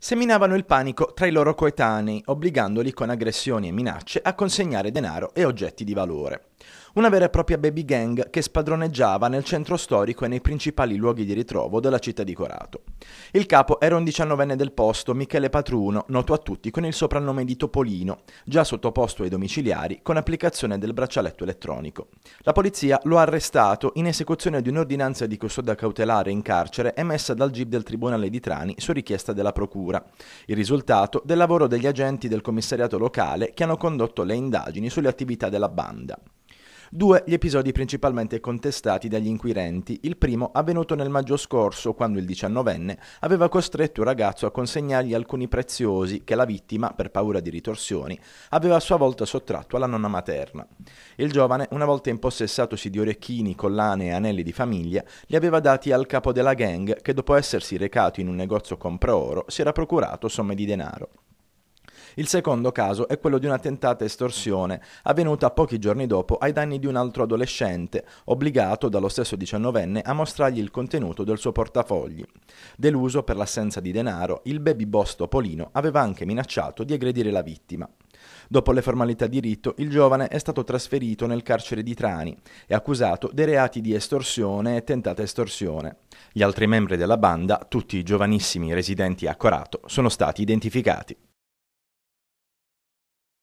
Seminavano il panico tra i loro coetanei, obbligandoli con aggressioni e minacce a consegnare denaro e oggetti di valore. Una vera e propria baby gang che spadroneggiava nel centro storico e nei principali luoghi di ritrovo della città di Corato. Il capo era un diciannovenne del posto, Michele Patruno, noto a tutti con il soprannome di Topolino, già sottoposto ai domiciliari con applicazione del braccialetto elettronico. La polizia lo ha arrestato in esecuzione di un'ordinanza di custodia cautelare in carcere emessa dal GIP del Tribunale di Trani su richiesta della Procura procura, il risultato del lavoro degli agenti del commissariato locale che hanno condotto le indagini sulle attività della banda. Due gli episodi principalmente contestati dagli inquirenti, il primo avvenuto nel maggio scorso quando il diciannovenne aveva costretto un ragazzo a consegnargli alcuni preziosi che la vittima, per paura di ritorsioni, aveva a sua volta sottratto alla nonna materna. Il giovane, una volta impossessatosi di orecchini, collane e anelli di famiglia, li aveva dati al capo della gang che dopo essersi recato in un negozio compraoro si era procurato somme di denaro. Il secondo caso è quello di una tentata estorsione avvenuta pochi giorni dopo ai danni di un altro adolescente, obbligato dallo stesso diciannovenne a mostrargli il contenuto del suo portafogli. Deluso per l'assenza di denaro, il baby boss Topolino aveva anche minacciato di aggredire la vittima. Dopo le formalità di rito, il giovane è stato trasferito nel carcere di Trani e accusato dei reati di estorsione e tentata estorsione. Gli altri membri della banda, tutti giovanissimi residenti a Corato, sono stati identificati.